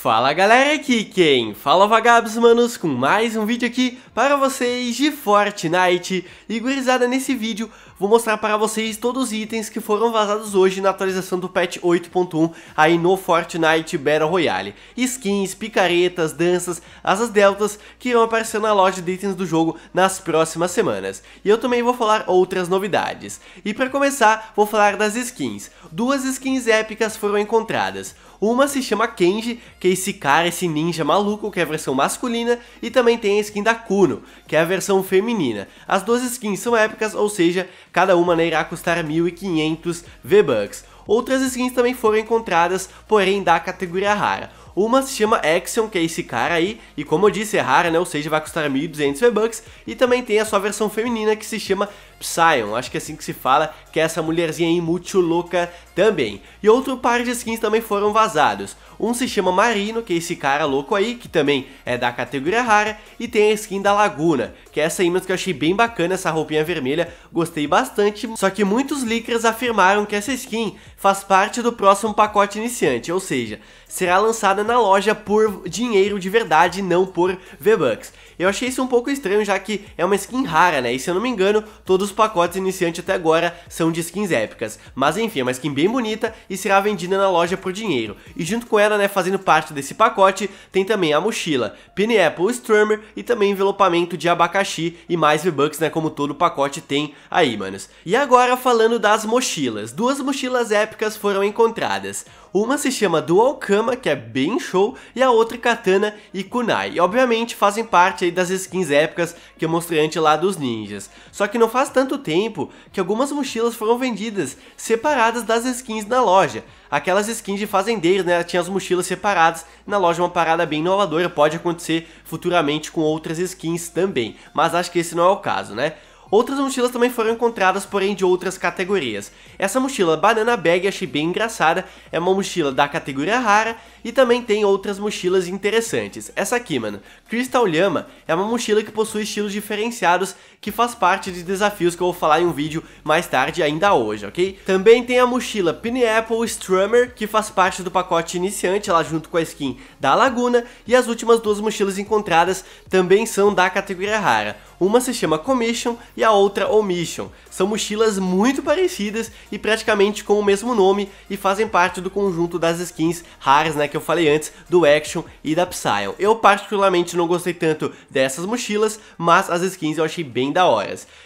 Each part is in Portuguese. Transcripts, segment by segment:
Fala galera, aqui quem fala vagabos manos com mais um vídeo aqui para vocês de Fortnite E gurizada, nesse vídeo vou mostrar para vocês todos os itens que foram vazados hoje na atualização do patch 8.1 aí no Fortnite Battle Royale Skins, picaretas, danças, asas deltas que irão aparecer na loja de itens do jogo nas próximas semanas E eu também vou falar outras novidades E para começar, vou falar das skins Duas skins épicas foram encontradas uma se chama Kenji, que é esse cara, esse ninja maluco, que é a versão masculina, e também tem a skin da Kuno, que é a versão feminina. As duas skins são épicas, ou seja, cada uma né, irá custar 1.500 V-Bucks. Outras skins também foram encontradas, porém da categoria rara. Uma se chama Axion, que é esse cara aí, e como eu disse, é rara, né? Ou seja, vai custar 1.200 V-Bucks. E também tem a sua versão feminina, que se chama Psyon, acho que é assim que se fala, que é essa mulherzinha aí muito louca também. E outro par de skins também foram vazados. Um se chama Marino, que é esse cara louco aí, que também é da categoria rara, e tem a skin da Laguna, que é essa aí mesmo que eu achei bem bacana, essa roupinha vermelha, gostei bastante, só que muitos leakers afirmaram que essa skin faz parte do próximo pacote iniciante, ou seja, será lançada na loja por dinheiro de verdade, não por V-Bucks. Eu achei isso um pouco estranho, já que é uma skin rara, né? E se eu não me engano, todos os pacotes iniciantes até agora são de skins épicas. Mas enfim, é uma skin bem bonita e será vendida na loja por dinheiro. E junto com ela, né, fazendo parte desse pacote, tem também a mochila, Pineapple Strummer e também envelopamento de abacaxi e mais V-Bucks, né, como todo pacote tem aí, manos. E agora falando das mochilas. Duas mochilas épicas foram encontradas. Uma se chama Dual Kama, que é bem show, e a outra Katana e Kunai. E obviamente fazem parte das skins épicas que eu mostrei antes lá dos ninjas. Só que não faz tanto tempo que algumas mochilas foram vendidas, separadas das skins na loja. Aquelas skins de fazendeiro, né, tinha as mochilas separadas, na loja uma parada bem inovadora, pode acontecer futuramente com outras skins também, mas acho que esse não é o caso, né? Outras mochilas também foram encontradas, porém de outras categorias. Essa mochila Banana Bag achei bem engraçada, é uma mochila da categoria rara e também tem outras mochilas interessantes. Essa aqui, mano, Crystal Llama é uma mochila que possui estilos diferenciados que faz parte de desafios que eu vou falar em um vídeo mais tarde ainda hoje, ok? Também tem a mochila Pineapple Strummer que faz parte do pacote iniciante lá junto com a skin da Laguna e as últimas duas mochilas encontradas também são da categoria rara. Uma se chama Commission e a outra Omission. São mochilas muito parecidas e praticamente com o mesmo nome e fazem parte do conjunto das skins raras, né, que eu falei antes, do Action e da Psyon. Eu particularmente não gostei tanto dessas mochilas, mas as skins eu achei bem da hora.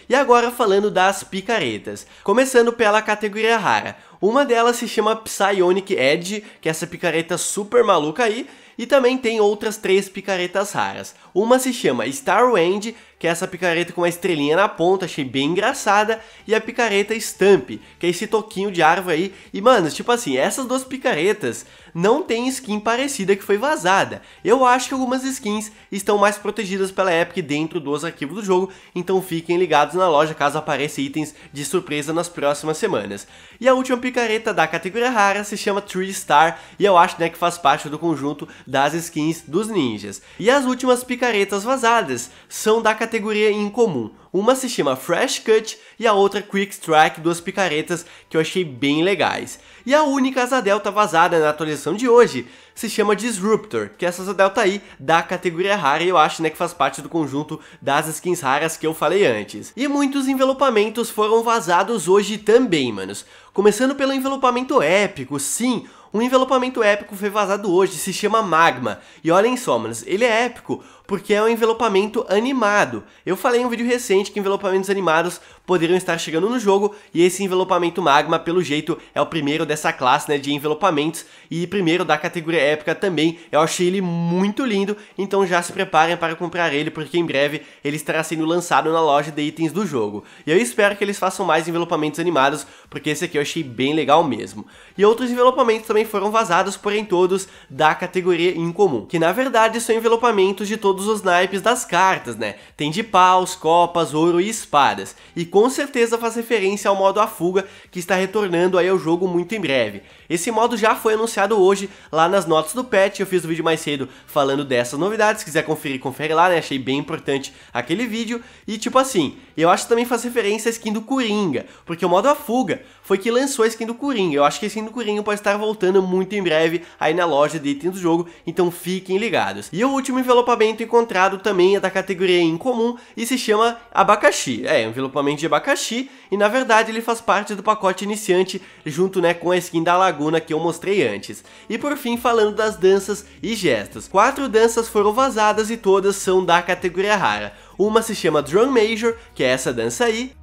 E agora falando das picaretas, começando pela categoria rara. Uma delas se chama Psionic Edge, que é essa picareta super maluca aí, e também tem outras três picaretas raras. Uma se chama Star Wand, que é essa picareta com uma estrelinha na ponta, achei bem engraçada, e a picareta Stamp, que é esse toquinho de árvore aí. E mano, tipo assim, essas duas picaretas não tem skin parecida que foi vazada. Eu acho que algumas skins estão mais protegidas pela Epic dentro dos arquivos do jogo, então fiquem ligados na loja caso apareça itens de surpresa nas próximas semanas. E a última picareta da categoria rara se chama Tree Star, e eu acho né, que faz parte do conjunto das skins dos ninjas. E as últimas picaretas vazadas são da categoria incomum. Uma se chama Fresh Cut e a outra Quick Strike, duas picaretas que eu achei bem legais. E a única asa delta vazada na atualização de hoje se chama Disruptor, que é essa asa delta aí da categoria rara e eu acho né, que faz parte do conjunto das skins raras que eu falei antes. E muitos envelopamentos foram vazados hoje também, manos. Começando pelo envelopamento épico, sim, um envelopamento épico foi vazado hoje, se chama Magma. E olhem só, manos, ele é épico porque é um envelopamento animado. Eu falei em um vídeo recente que envelopamentos animados poderiam estar chegando no jogo, e esse envelopamento magma, pelo jeito, é o primeiro dessa classe né, de envelopamentos, e primeiro da categoria épica também. Eu achei ele muito lindo, então já se preparem para comprar ele, porque em breve ele estará sendo lançado na loja de itens do jogo. E eu espero que eles façam mais envelopamentos animados, porque esse aqui eu achei bem legal mesmo. E outros envelopamentos também foram vazados, porém todos da categoria em comum, que na verdade são envelopamentos de todos todos os naipes das cartas, né? Tem de paus, copas, ouro e espadas. E com certeza faz referência ao modo A Fuga, que está retornando aí ao jogo muito em breve. Esse modo já foi anunciado hoje lá nas notas do patch, eu fiz o um vídeo mais cedo falando dessas novidades, se quiser conferir, confere lá, né? Achei bem importante aquele vídeo. E tipo assim, eu acho que também faz referência à skin do Coringa, porque o modo A Fuga foi que lançou a skin do Coringa. Eu acho que a skin do Coringa pode estar voltando muito em breve aí na loja de itens do jogo, então fiquem ligados. E o último envelopamento encontrado também é da categoria incomum e se chama abacaxi. É, envelopamento de abacaxi e na verdade ele faz parte do pacote iniciante junto né, com a skin da Laguna que eu mostrei antes. E por fim, falando das danças e gestos. Quatro danças foram vazadas e todas são da categoria rara. Uma se chama Drum Major, que é essa dança aí.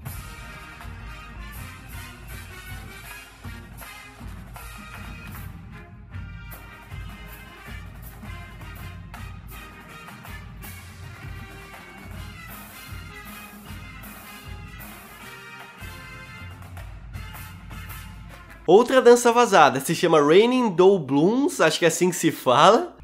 Outra dança vazada se chama Raining Dough Blooms, acho que é assim que se fala.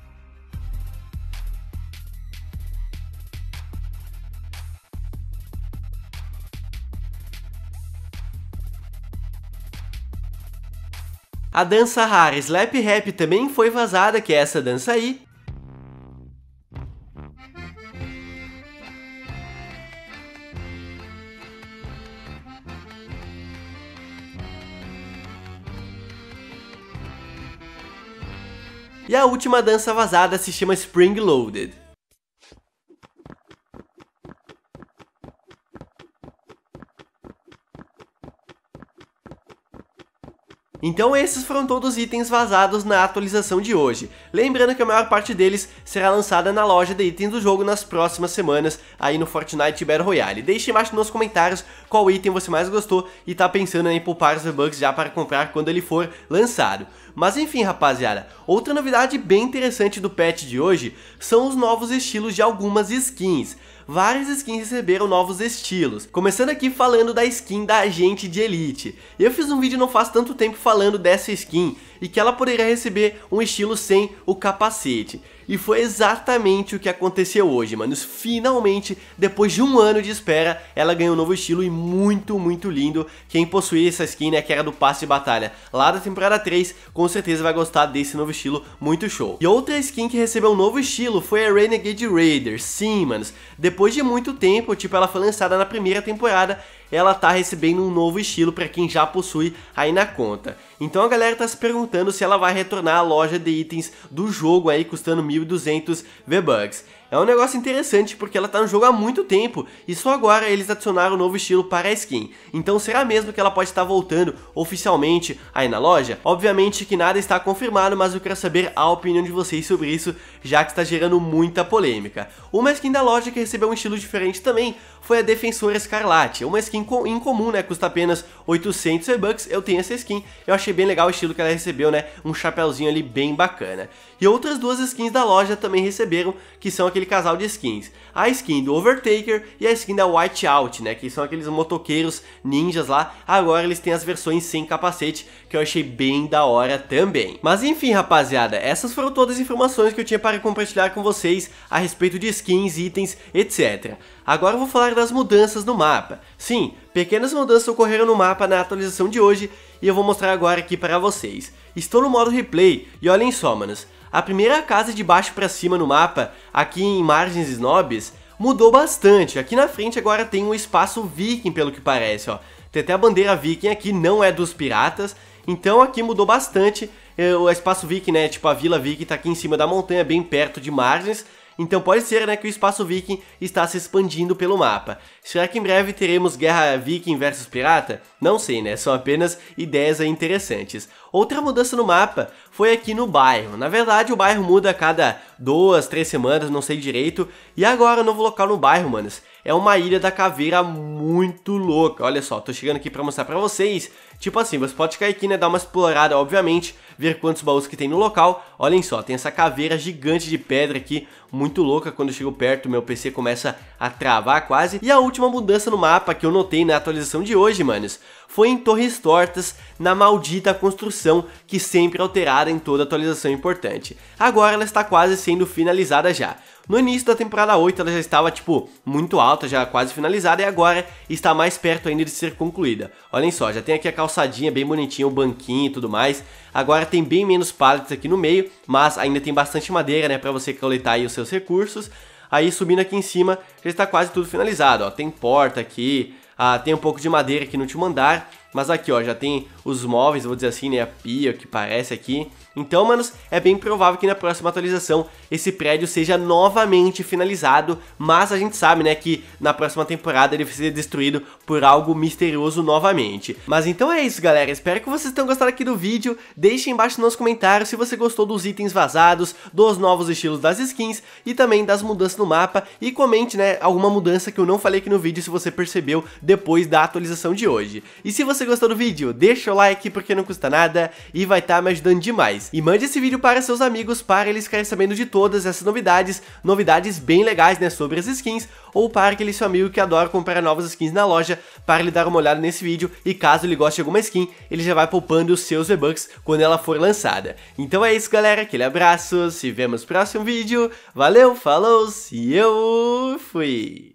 A dança rara Slap Rap também foi vazada, que é essa dança aí, E a última dança vazada se chama Spring Loaded. Então esses foram todos os itens vazados na atualização de hoje. Lembrando que a maior parte deles será lançada na loja de itens do jogo nas próximas semanas, aí no Fortnite Battle Royale. Deixe embaixo nos comentários qual item você mais gostou e tá pensando em poupar os V-Bucks já para comprar quando ele for lançado. Mas enfim, rapaziada, outra novidade bem interessante do patch de hoje são os novos estilos de algumas skins. Várias skins receberam novos estilos, começando aqui falando da skin da Agente de Elite. Eu fiz um vídeo não faz tanto tempo falando dessa skin e que ela poderia receber um estilo sem o capacete. E foi exatamente o que aconteceu hoje, manos. Finalmente, depois de um ano de espera, ela ganhou um novo estilo e muito, muito lindo. Quem possuía essa skin, né, que era do passe de batalha lá da temporada 3, com certeza vai gostar desse novo estilo, muito show. E outra skin que recebeu um novo estilo foi a Renegade Raider. Sim, manos, depois de muito tempo, tipo, ela foi lançada na primeira temporada ela tá recebendo um novo estilo para quem já possui aí na conta. Então a galera tá se perguntando se ela vai retornar à loja de itens do jogo aí custando 1.200 V-Bucks. É um negócio interessante porque ela tá no jogo há muito tempo e só agora eles adicionaram um novo estilo para a skin. Então será mesmo que ela pode estar voltando oficialmente aí na loja? Obviamente que nada está confirmado, mas eu quero saber a opinião de vocês sobre isso, já que está gerando muita polêmica. Uma skin da loja que recebeu um estilo diferente também foi a Defensora Escarlate, uma skin incomum, né? Custa apenas 800 V-Bucks, eu tenho essa skin. Eu achei bem legal o estilo que ela recebeu, né? Um chapéuzinho ali bem bacana e outras duas skins da loja também receberam, que são aquele casal de skins. A skin do Overtaker e a skin da Whiteout, né, que são aqueles motoqueiros ninjas lá. Agora eles têm as versões sem capacete, que eu achei bem da hora também. Mas enfim, rapaziada, essas foram todas as informações que eu tinha para compartilhar com vocês a respeito de skins, itens, etc. Agora eu vou falar das mudanças no mapa. Sim, pequenas mudanças ocorreram no mapa na atualização de hoje e eu vou mostrar agora aqui para vocês. Estou no modo replay e olhem só, manos, a primeira casa de baixo para cima no mapa, aqui em Margens Snobs, mudou bastante. Aqui na frente agora tem um espaço viking, pelo que parece, ó. Tem até a bandeira viking aqui, não é dos piratas, então aqui mudou bastante. É, o espaço viking, né, tipo a Vila Viking tá aqui em cima da montanha, bem perto de Margens, então pode ser né, que o espaço viking está se expandindo pelo mapa. Será que em breve teremos guerra viking versus pirata? Não sei, né? São apenas ideias interessantes. Outra mudança no mapa foi aqui no bairro. Na verdade, o bairro muda a cada duas, três semanas, não sei direito. E agora o novo local no bairro, manos, é uma ilha da caveira muito louca. Olha só, tô chegando aqui para mostrar para vocês. Tipo assim, você pode cair aqui, né, dar uma explorada, obviamente, ver quantos baús que tem no local. Olhem só, tem essa caveira gigante de pedra aqui, muito louca. Quando eu chego perto, meu PC começa a travar quase. E a última mudança no mapa que eu notei na atualização de hoje, manos, foi em Torres Tortas, na maldita construção que sempre é alterada em toda atualização importante. Agora ela está quase sendo finalizada já. No início da temporada 8 ela já estava, tipo, muito alta, já quase finalizada, e agora está mais perto ainda de ser concluída. Olhem só, já tem aqui a calçadinha bem bonitinha, o banquinho e tudo mais. Agora tem bem menos paletes aqui no meio, mas ainda tem bastante madeira, né, para você coletar aí os seus recursos. Aí subindo aqui em cima, já está quase tudo finalizado, ó, tem porta aqui, ah, tem um pouco de madeira aqui no último andar, mas aqui ó, já tem os móveis, vou dizer assim, né, a pia que parece aqui, então, manos, é bem provável que na próxima atualização esse prédio seja novamente finalizado, mas a gente sabe, né, que na próxima temporada ele vai ser destruído por algo misterioso novamente. Mas então é isso, galera. Espero que vocês tenham gostado aqui do vídeo. Deixem embaixo nos comentários se você gostou dos itens vazados, dos novos estilos das skins e também das mudanças no mapa e comente, né, alguma mudança que eu não falei aqui no vídeo se você percebeu depois da atualização de hoje. E se você gostou do vídeo, deixa o like porque não custa nada e vai estar tá me ajudando demais mais. E mande esse vídeo para seus amigos para eles ficarem sabendo de todas essas novidades, novidades bem legais, né, sobre as skins, ou para aquele seu amigo que adora comprar novas skins na loja, para ele dar uma olhada nesse vídeo e caso ele goste de alguma skin, ele já vai poupando os seus V-Bucks quando ela for lançada. Então é isso, galera, aquele abraço, se vemos no próximo vídeo, valeu, falou, e eu fui!